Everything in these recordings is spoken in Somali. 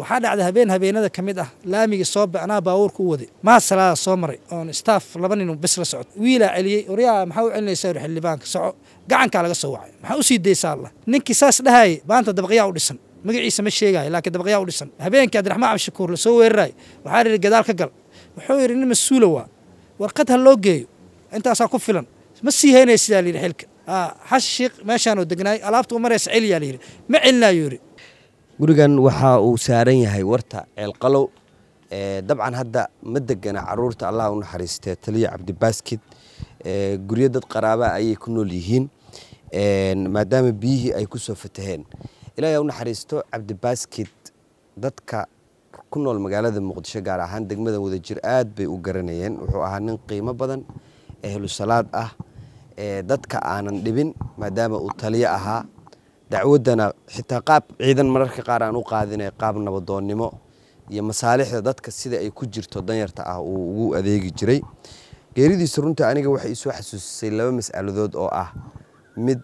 waxaa dhacday habeen habeenada ka mid ah laamigii soo bacnaa baabuurka u waday maasalaada soo maray oon staaf laba nin bis la socdo wiilaa celiyey oryaa maxaa u celinaysaa xildhibaanka soco gacankaa laga soo wacay maxaa u sii daysaa allah ninkii saas dhahayay maanta dabaqyaa u dhisan magaciisa ma sheegaayo laakiin dabaqyaa u dhisan habeenkii abdiraxmaan cabdishakuur lasoo weeraraayo waxaa yidhi gadaal ka gal wuxuu yidhi nin mas-uula waa warqad ha loo geeyo intaasaa ku filan ma sii haynaya sidaa layidhi xilka xashi shiikh degnaay alaabta u maraysa celiyaa layidhi ma celinaayuu yidhi gurigan waxa uu saaran yahay warta ceelqalow dabcan hadda ma degana caruurta allah u naxariistee taliya cabdibaskid guryo dad qaraaba ayay ku nool yihiin maadaama biyihii ay kusoo fataheen ilaahay u naxariisto cabdibaskid dadka ku nool magaalada muqdisho gaar ahaan degmada wadajir aad bay u garanayeen wuxuu ahaa nin qiimo badan ehlusalaad ah dadka aanan dhibin maadaama uu taliyo ahaa dacwaddana xitaa qaab ciidan mararka qaar aan u qaadinay qaab nabadoonnimo iyo masaalixda dadka sida ay ku jirto danyarta ah uu ugu adeegi jiray geeridiisa runta aniga waxay isoo xasuusisay laba mas'aladood oo ah mid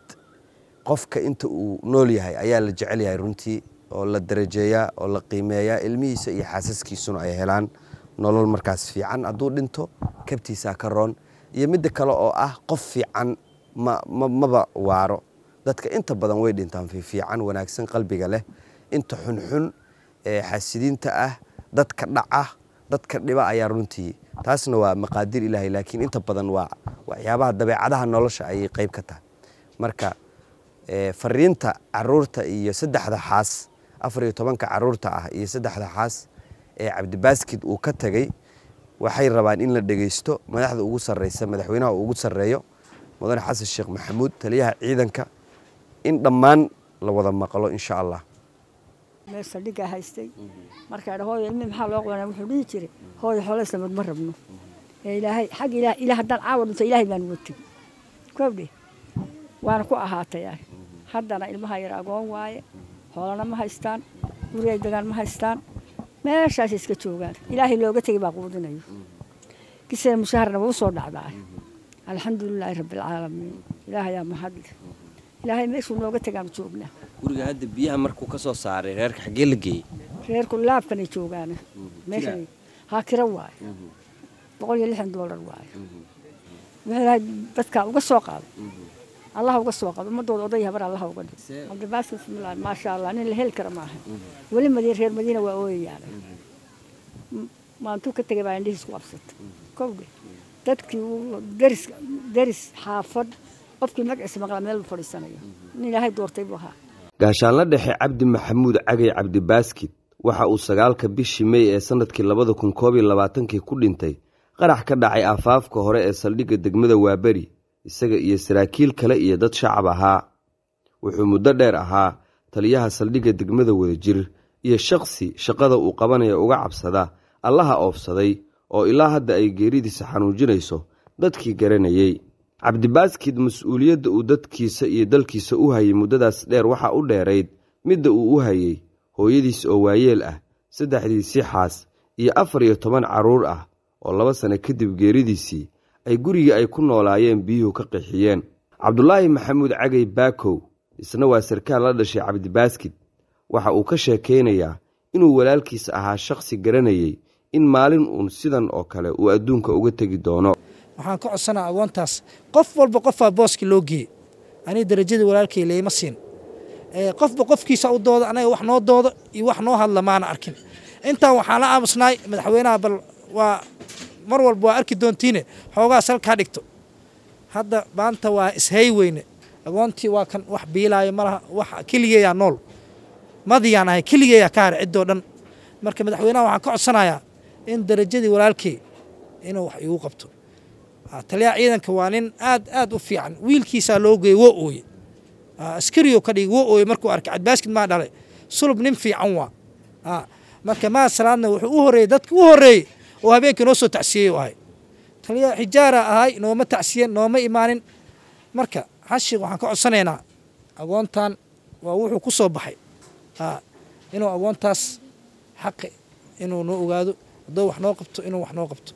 qofka inta uu nool yahay ayaa la jecel yahay runtii oo la darajeeyaa oo la qiimeeyaa ilmihiisa iyo xaasaskiisuna ay helaan nolol markaas fiican hadduu dhinto kabtiisaa ka roon iyo midda kale oo ah qof fiican ma maba waaro dadka inta badan way dhintaan fiifiican wanaagsan qalbiga leh inta xunxun xasidiinta ah dadka dhaca dadka dhiba ayaa runtii taasna waa maqaadir ilaahay laakiin inta badan waa waxyaabaha dabeecadaha nolosha ayay qayb ka tahay marka fariinta caruurta iyo saddexda xaas afar iyo tobanka caruurta ah iyo saddexda xaas ee cabdibaaskid uu ka tegey waxay rabaan in la dhegeysto madaxda ugu sarreysa madaxweynaha ugu sarreeyo mudane xasan sheekh maxamuud taliyaha ciidanka in dhammaan la wada maqlo insha allah meel saldhigaa haystay markaa hooyo ilmi maxaa loo qabanaa wuxuu dhihi jiray hooyo xoolaysamad ma rabno ilaahay xag ilaa ilaa haddaan caawa dhunto ilaahay baan uga koobdhe waana ku ahaatay haddana ilmaha yar agoon waaye hoolana ma haystaan guriay degaan ma haystaan meeshaasay iska joogaan ilaahay looga tegi baa quudinayo kisee mushaharna waa soo dhacdaa alxamdu lilaahi rabbi alcaalamiin ilaahayaa mahadle ilaahay meeshuu nooga tagaanu joognaa guriga hadda biyaha markuu ka soo saaray reerka xaggee la geeyey reerku laabkanay joogaana meeshan haa kira waayo boqol iyo lixdan doolar waayo wuxuu ilahay dadkaa uga soo qaado allaha uga soo qado ummadooda oday habar allaha uga dhig cabdibaaskis maasha allah nin la heli kara maaha weli madiin reer madiina waa ooyayaana maantuu ka tegay baa indhihiisku qabsata kowge dadkii deris deris xaafad qofkii mag ismaqla meel fadhiisanayo nin ilaahay doortay buu ahaa gaashaanla dhexe cabdi maxamuud cagay cabdi baaskid waxa uu sagaalka bishii mey ee sannadkii labada kun koob iyo labaatankii ku dhintay qarax ka dhacay aafaafka hore ee saldhigga degmada waaberi isaga iyo saraakiil kale iyo dad shacab ahaa wuxuu muddo dheer ahaa taliyaha saldhigga degmada wadajir iyo shaqsi shaqada uu qabanaya uga cabsada allaha oofsaday oo ilaa hadda ay geeridiisa xanuujinayso dadkii garanayay cabdibaaskid mas-uuliyadda uu dadkiisa iyo dalkiisa u hayay muddadaas dheer waxaa u dheerayd midda uu u hayay hooyadiis oo waayeel ah saddexdii sixaas iyo afar iyo toban carruur ah oo laba sano kadib geeridiisii ay guriga ay ku noolaayeen biyuhu ka qixiyeen cabdulaahi maxamuud cagay baakow isna waa sarkaal la dhashay cabdibaaskid waxa uu ka sheekaynayaa inuu walaalkiis ahaa shakhsi garanayay in maalin uun sidan oo kale uu adduunka uga tegi doono waxaan ka codsanaa agoontaas qof walba qofaa booska loo geeye aniga darajada walaalkay leema siin qofba qofkiisa u dooda anaga wax noo doodo iyo wax noo hadla maana arkin intaan waxaan la aamusnaay madaxweynaha bal waa mar walba waa arki doontiine xoogaas halkaa dhigto hadda maanta waa ishay weyne agoontii waa kan wax biilaayo malaha wax keligeeyaa nool madiyaan ahay keligeeyaa ka har ciddoo dhan marka madaxweynaha waxaan ka codsanayaa in darajadii walaalkay inuu wax iigu qabto Ah, taliyaha ciidanka waa nin aad aad u fiican wiilkiisaa loo geeyey woo ooye askariyo ah, ka dhigay woo ooye markuu arkay cadbaaskid maa dhalay sulub nin fiican waa ah, marka maa salaadna wuxuu u horreeyey dadka u horreeyey oo habeenka noo soo tacsiyey u ahay taliyaha xijaara ahay nooma tacsiyen nooma imaanin marka xashig waxaan ka codsanaynaa agoontan waa wuxuu ku soo baxay inuu agoontaas xaqi inuu noo ogaado hadduu wax noo qabto inuu wax noo qabto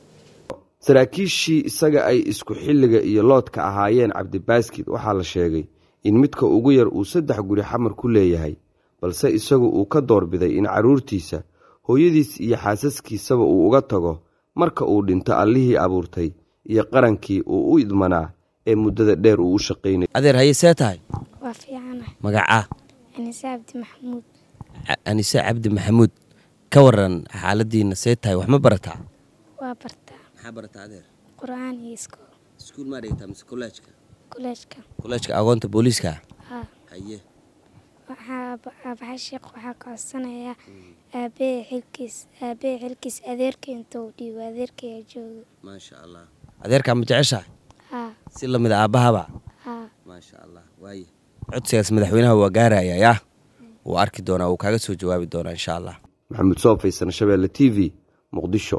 saraakiishii isaga ay isku xilliga iyo loodka ahaayeen cabdibaaskid waxaa la sheegay in midka ugu yar uu saddex guri xamar ku leeyahay balse isagu uu ka doorbiday in carruurtiisa hooyadiis iyo xaasaskiisaba uu uga tago marka uu dhinto allihii abuurtay iyo qarankii uu u idmanaa ee muddada dheer uu u shaqaynay adeer haye see tahay waa fiicanah magacaa anise cabdi maxamuud anise cabdi maxamuud ka waran xaaladiina see tahay wax ma barataa waa barta maxaa barata adeer quraan iyo iskool iskuul maa dhigtaa mise kollejka kollejka kollejka aqoonta booliiska ha haye waxaa ah, waxaa codsanayaa mm. aabbahe xilkiis aabbahe xilkiis adeerka intuu dhiibo adeerkaya joogo maasha allah adeerkaa ma jeceshaa ha si lamid a ah aabbahaba ha maasha allah waaye codsigaas madaxweynaha waa gaarayaa yaa wuu arki doonaa wuu kaaga soo jawaabi doonaa insha allah maxamuud soo faysan shabeelle t v muqdisho